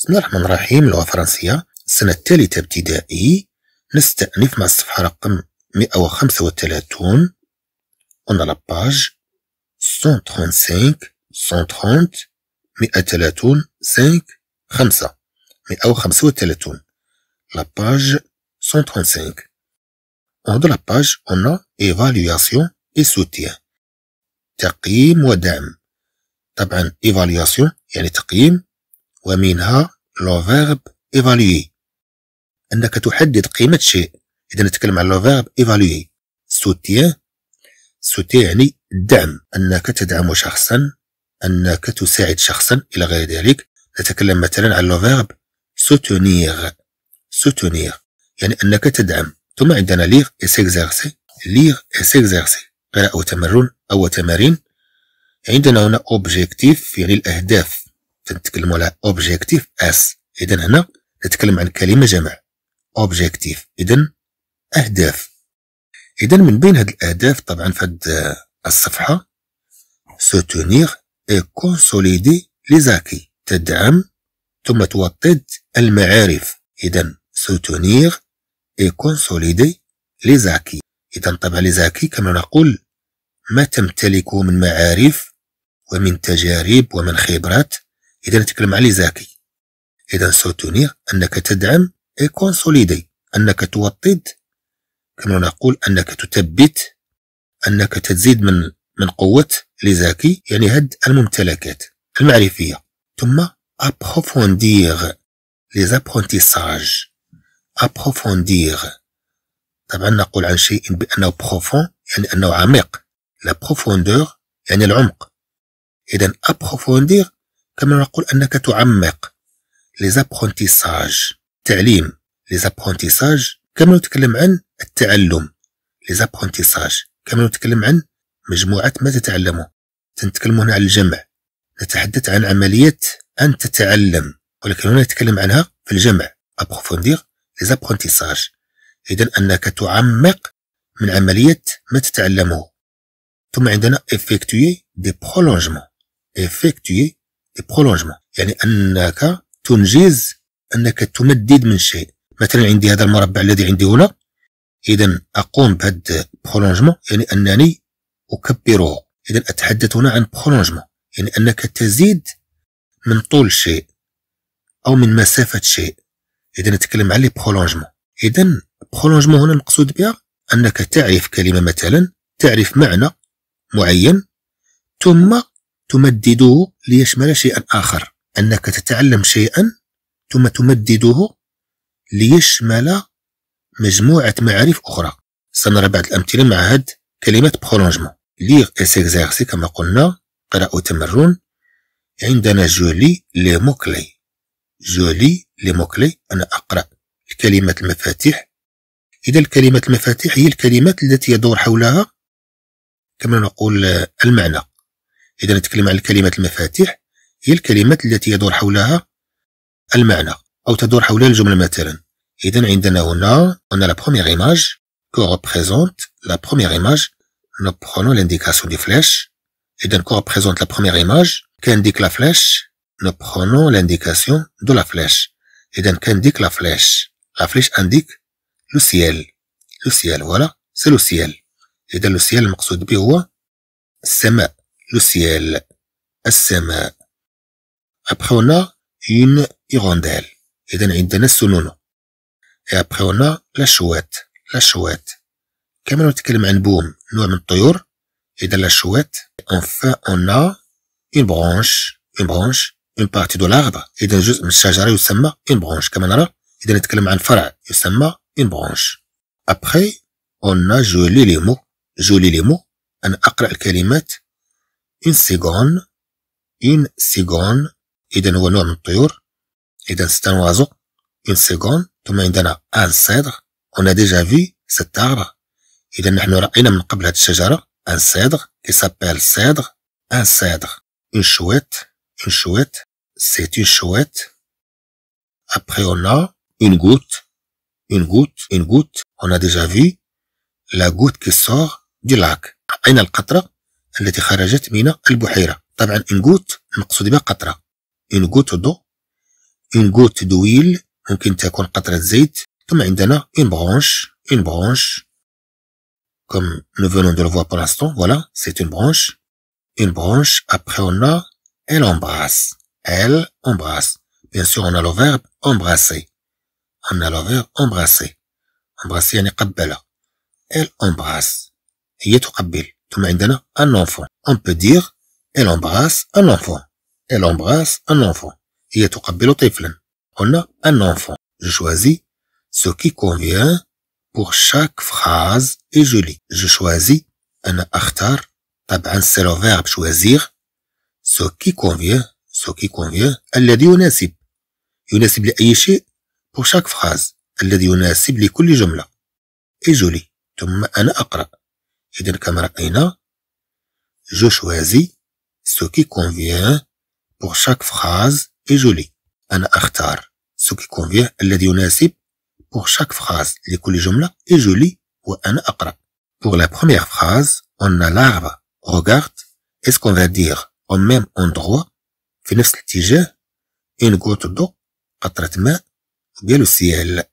بسم الله الرحمن الرحيم اللغة الفرنسية السنة الثالثة ابتدائي نستأنف مع الصفحة رقم 135 on a la page 135 130 130 5 5 135 la page 135 en de la page on a évaluation et soutien تقييم ودعم طبعا évaluation يعني تقييم ومنها لو فيرب ايفالوي انك تحدد قيمه شيء اذا نتكلم على لو فيرب ايفالوي سوتيان سوتيان يعني الدعم انك تدعم شخصا انك تساعد شخصا الى غير ذلك نتكلم مثلا عن لو فيرب سوتونيغ سوتونيغ يعني انك تدعم ثم عندنا ليغ اسيكزيرسي ليغ اسيكزيرسي قراءة تمرن او تمارين عندنا هنا اوبجيكتيف يعني الاهداف كنتكلموا على اوبجيكتيف اس اذا هنا نتكلم عن كلمه جمع اوبجيكتيف اذا اهداف اذا من بين هاد الاهداف طبعا في هاد الصفحه سوتونيغ اي كونسوليدي زاكي تدعم ثم توطد المعارف اذا سوتونيغ اي كونسوليدي زاكي اذا طبعا زاكي كما نقول ما تمتلكه من معارف ومن تجارب ومن خبرات إذا نتكلم على زاكي إذا سوتوني أنك تدعم إي كونسوليدي أنك توطد كما نقول أنك تثبت أنك تزيد من من قوة لزاكي يعني هد الممتلكات المعرفية ثم ابروفونديغ لي أبرونتيساج ابروفونديغ طبعا نقول عن شيء بأنه بروفون يعني أنه عميق لا بروفوندور يعني العمق إذا ابروفونديغ كما نقول أنك تعمق ليزابخونتيساج تعليم ليزابخونتيساج كما نتكلم عن التعلم ليزابخونتيساج كما نتكلم عن مجموعة ما تتعلمه تنتكلم هنا على الجمع نتحدث عن عملية أن تتعلم ولكن هنا نتكلم عنها في الجمع أبروفوندير ليزابخونتيساج إذا أنك تعمق من عملية ما تتعلمه ثم عندنا افكتوي دي برولونجمون افكتوي برولونجمون يعني انك تنجز انك تمدد من شيء مثلا عندي هذا المربع الذي عندي هنا اذا اقوم بهذا برولونجمون يعني انني اكبره اذا اتحدث هنا عن برولونجمون يعني انك تزيد من طول شيء او من مسافه شيء اذا نتكلم على لي برولونجمون اذا برولونجمون هنا المقصود بها انك تعرف كلمه مثلا تعرف معنى معين ثم تمدده ليشمل شيئا آخر أنك تتعلم شيئا ثم تمدده ليشمل مجموعة معارف أخرى سنرى بعض الأمثلة مع هاد كلمة برولونجمون ليغ اي سيكزارسي كما قلنا قراءة تمرن عندنا جولي لي موكلي جولي لي موكلي أنا أقرأ الكلمات المفاتيح إذا الكلمات المفاتيح هي الكلمات التي يدور حولها كما نقول المعنى إذا نتكلم عن كلمة المفاتيح هي الكلمات التي يدور حولها المعنى أو تدور حولها الجملة مثلا إذا عندنا هنا on a la première image que représente la première image nous prenons l'indication des flèches إذا que représente la première image كنديك la flèche nous prenons l'indication de la flèche إذا كنديك la flèche la flèche indique le ciel le ciel voilà c'est le ciel إذا le ciel المقصود به هو السماء le ciel, السماء. Après on a une hirondelle. Et d'un عندنا السنونة. Et après on a la chouette. La chouette. كما نتكلم عن بوم نوع من الطيور. إذا la chouette. Enfin on a une branche. Une branche. Une partie de l'arbre. إذا جزء من الشجرة يسمى une branche. كما نرى. إذا نتكلم عن فرع يسمى une branche. Après on a joli les mots. joli les mots. أنا أقرأ الكلمات انسيجون انسيجون إذن هو نوع من الطيور إذن وازو ستانوازو انسيجون ثم عندنا أن انسيدغ اون ديجا في ست إذن نحن راينا من قبل هذه الشجره انسيدغ كي سابيل سيدغ انسيدغ اون شويت اون شويت سيت اون شويت ابخي اون اون غوت اون غوت اون غوت اون ديجا في لا غوت كي سور دي لاك عطينا القطره التي خرجت من البحيره طبعا انغوت نقصد بها قطره انغوت دو انغوت دويل ممكن تكون قطره زيت ثم عندنا اون برونش اون برونش كوم نو دو لو فوا بولانستون فوالا سي اون برونش اون برونش ابري اون ال امبراس ال امبراس بيان سور اون لو فيرب امبراسي اون لو فيرب امبراسي امبراسي يعني قبل ال امبراس هي تقبل Maintenant, un enfant. On peut dire, elle embrasse un enfant. Elle embrasse un enfant. On a un enfant. Je choisis ce qui convient pour chaque phrase et je lis. Je choisis, un akhtar, c'est le verbe choisir, ce qui convient, ce qui convient, الذي يناسب. qui est pour chaque phrase. الذي يناسب لكل جملة. Et je lis. إذا كما رأينا je choisis ce qui convient pour chaque phrase et je lis أنا أختار ce qui convient الذي يناسب pour chaque phrase لكل جملة et je lis وأنا أقرأ pour la première phrase on a l'arbre regarde est-ce qu'on va dire au même endroit في نفس الاتجاه une goutte d'eau قطرة ماء ou bien le ciel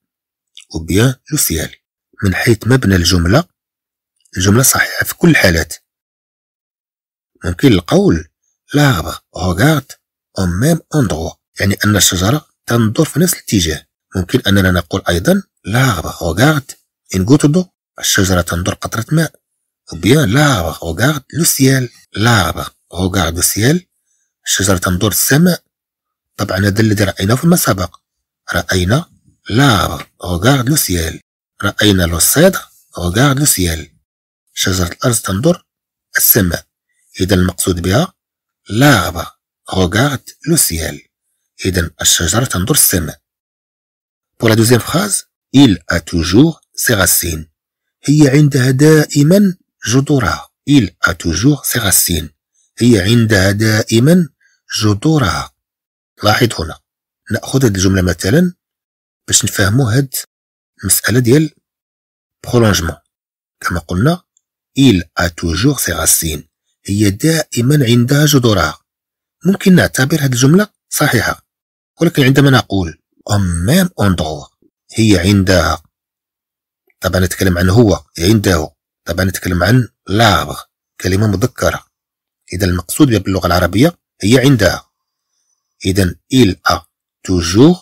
ou bien le ciel من حيث مبنى الجملة الجملة صحيحة في كل الحالات ممكن القول لابا غوغارت اون ميم اندرو يعني أن الشجرة تنظر في نفس الاتجاه ممكن أننا نقول أيضا لابا غوغارت ان غوتودو الشجرة تنظر قطرة ماء او بيان لابا غوغارت لو سيال لابا غوغارت لو سيال الشجرة تنظر السماء طبعا هذا الذي رأيناه في المسابق رأينا لابا غوغارت لو سيال رأينا لو سيدر غوغارت لو سيال شجرة الأرز تنظر السماء إذا المقصود بها لاربا روغارد لو سيال إذا الشجرة تنظر السماء Pour لا دوزيام phrase, إل أ توجور ses هي عندها دائما جذورها. إل أ توجور سي racines. هي عندها دائما جذورها. لاحظ هنا ناخذ هذه الجمله مثلا باش نفهموا هاد المساله ديال برولونجمون كما قلنا إيل أ توجور ses racines هي دائما عندها جذورها ممكن نعتبر هذه الجملة صحيحة ولكن عندما نقول أون ميم endroit هي عندها طبعا نتكلم عن هو عنده طبعا نتكلم عن لابغ كلمة مذكرة إذا المقصود بها باللغة العربية هي عندها إذا إل أ توجور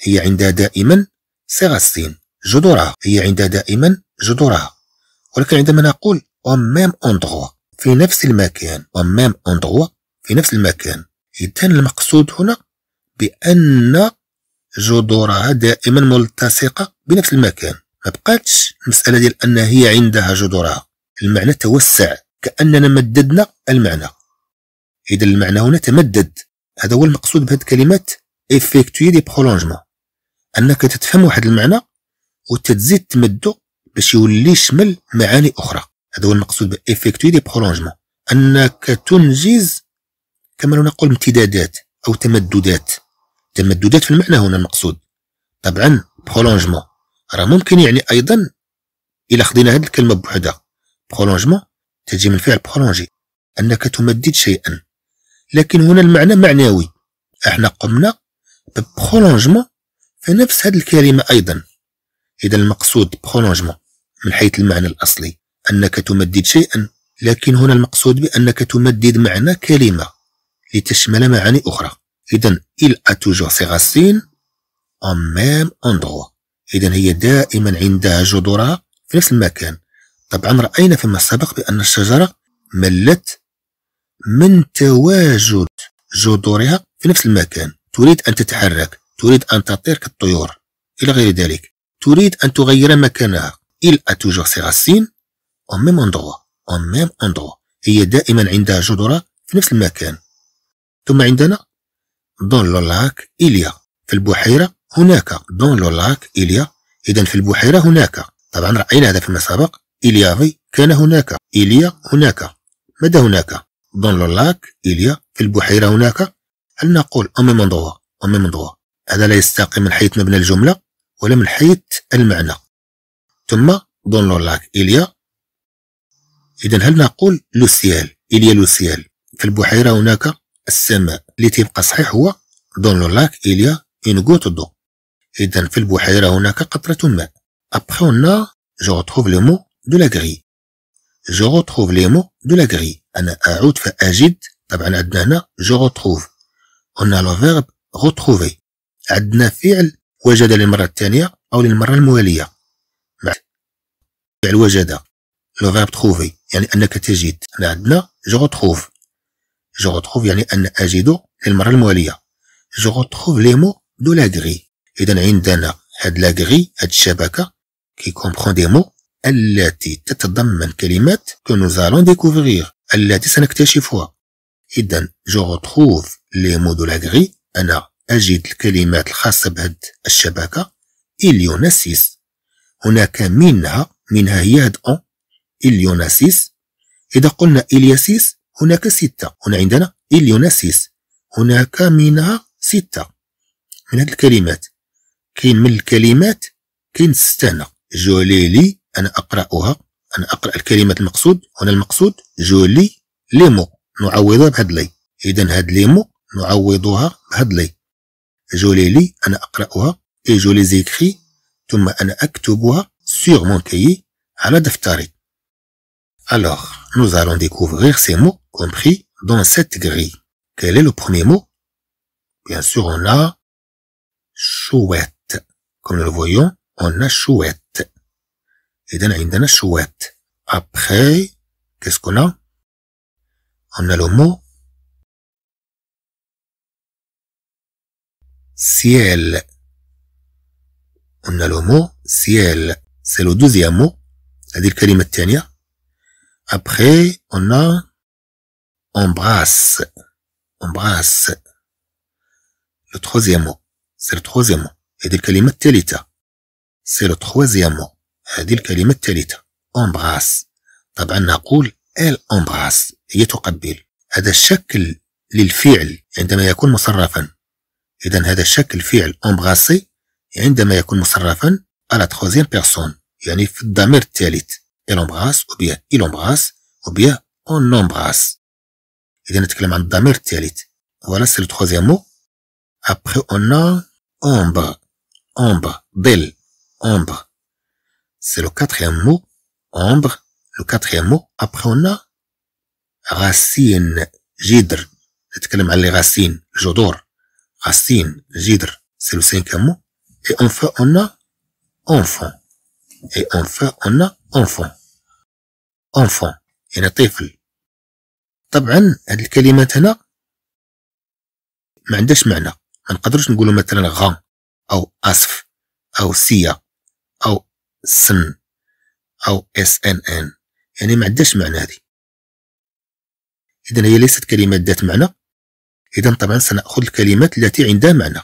هي عندها دائما سي السين جذورها هي عندها دائما جذورها ولكن عندما نقول اون ميم اوندغوا في نفس المكان اون ميم اوندغوا في نفس المكان إذا المقصود هنا بأن جذورها دائما ملتصقة بنفس المكان ما بقاتش مسألة ديال أن هي عندها جذورها المعنى توسع كأننا مددنا المعنى إذا المعنى هنا تمدد هذا هو المقصود بهذه الكلمات افيكتوي دي برولونجمون أنك تتفهم واحد المعنى وتتزيد تمدو باش يولي يشمل معاني أخرى هذا هو المقصود بإفكتوي دي برولونجمون أنك تنجز كما نقول امتدادات أو تمددات تمددات في المعنى هنا المقصود طبعا برولونجمون راه ممكن يعني أيضا إلا خدينا هذه الكلمة بوحدها برولونجمون تجي من فعل برولونجي أنك تمدد شيئا لكن هنا المعنى معنوي احنا قمنا ببرولونجمون في نفس هذه الكلمة أيضا إذا المقصود برولونجمون من حيث المعنى الأصلي أنك تمدد شيئا لكن هنا المقصود بأنك تمدد معنى كلمة لتشمل معاني أخرى إذا il a toujours ses racines en même endroit إذا هي دائما عندها جذورها في نفس المكان طبعا رأينا فيما سبق بأن الشجرة ملت من تواجد جذورها في نفس المكان تريد أن تتحرك تريد أن تطير كالطيور إلى غير ذلك تريد أن تغير مكانها il a toujours ses racines au ميم endroit au ميم endroit هي دائما عندها جذرها في نفس المكان ثم عندنا دون لو لاك إليا في البحيرة هناك دون لو لاك إليا إذا في البحيرة هناك طبعا رأينا هذا في المسابق إليافي كان هناك إليا هناك ماذا هناك دون لو لاك إليا في البحيرة هناك هل نقول أو ميم أندوا أو ميم أندوا هذا لا يستقيم من حيث مبنى الجملة ولا من حيث المعنى ثم دون لو لاك إليا إذا هل نقول لوسيال إليا لوسيال في البحيرة هناك السماء اللي تبقى صحيح هو دون لو لاك إليا إون غوت دو إذا في البحيرة هناك قطرة ماء ابخي on جو je لو مو دو de la grille je retrouve les mots de la أنا أعود فأجد طبعا عندنا هنا جو روتروف on لو فيرب روتروفي عندنا فعل وجد للمرة الثانية أو للمرة الموالية فعل وجد لو فيرب تروفي يعني أنك تجد لا جو retrouve جو retrouve يعني أن أجد للمرة الموالية جو retrouve لي مو دو la إذا عندنا هاد لا هاد الشبكة كي كومبخون دي مو التي تتضمن كلمات كو نو زالون découvrir التي سنكتشفها إذا جو غوتخوف لي مو دو لاغري أنا أجد الكلمات الخاصة بهاد الشبكة إليون سيس هناك منها منها هي هاد أون إليوناسيس إذا قلنا إلياسيس هناك ستة هنا عندنا إليوناسيس هناك منها ستة من هذه الكلمات كاين من الكلمات كاين ستانا جوليلي أنا أقرأها أنا أقرأ الكلمات المقصود هنا المقصود جولي ليمو نعوضها بهاد لي إذا هاد ليمو نعوضها بهاد لي جوليلي أنا أقرأها إي جولي زيكخي ثم أنا أكتبها سيغ مون كيي على دفتري Alors, nous allons découvrir ces mots compris dans cette grille. Quel est le premier mot Bien sûr, on a chouette. Comme nous le voyons, on a chouette. Et dans chouette. Après, qu'est-ce qu'on a On a le mot ciel. On a le mot ciel. C'est le deuxième mot. C'est-à-dire, Après, on a embrasse. Embrasse. Le troisième mot. C'est le troisième mot. هذه الكلمة الثالثة. C'est le troisième mot. هذه الكلمة الثالثة. Embrasse. طبعا نقول elle embrasse. هي تقبل. هذا الشكل للفعل عندما يكون مصرفا. إذا هذا الشكل فعل embrasser عندما يكون مصرفا على troisième personne. يعني في الضمير الثالث. elle embrasse, ou bien il embrasse, ou bien on embrasse. voilà c'est le troisième mot après on a ombre ombre belle ombre c'est le quatrième mot ombre le quatrième mot après on a racine gidre racine gidre c'est le cinquième mot et enfin on a enfant et enfin on a enfant أنفون يعني طفل طبعا هاد الكلمات هنا ما عندهاش معنى ما نقدروش نقولوا مثلا غان او اسف او سيا او سن او اس ان ان يعني ما عندهاش معنى هذه اذا هي ليست كلمات ذات معنى اذا طبعا سناخذ الكلمات التي عندها معنى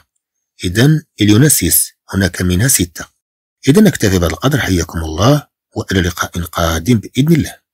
اذا اليوناسيس هناك منها سته اذا نكتفي بهذا القدر حياكم الله والى لقاء قادم باذن الله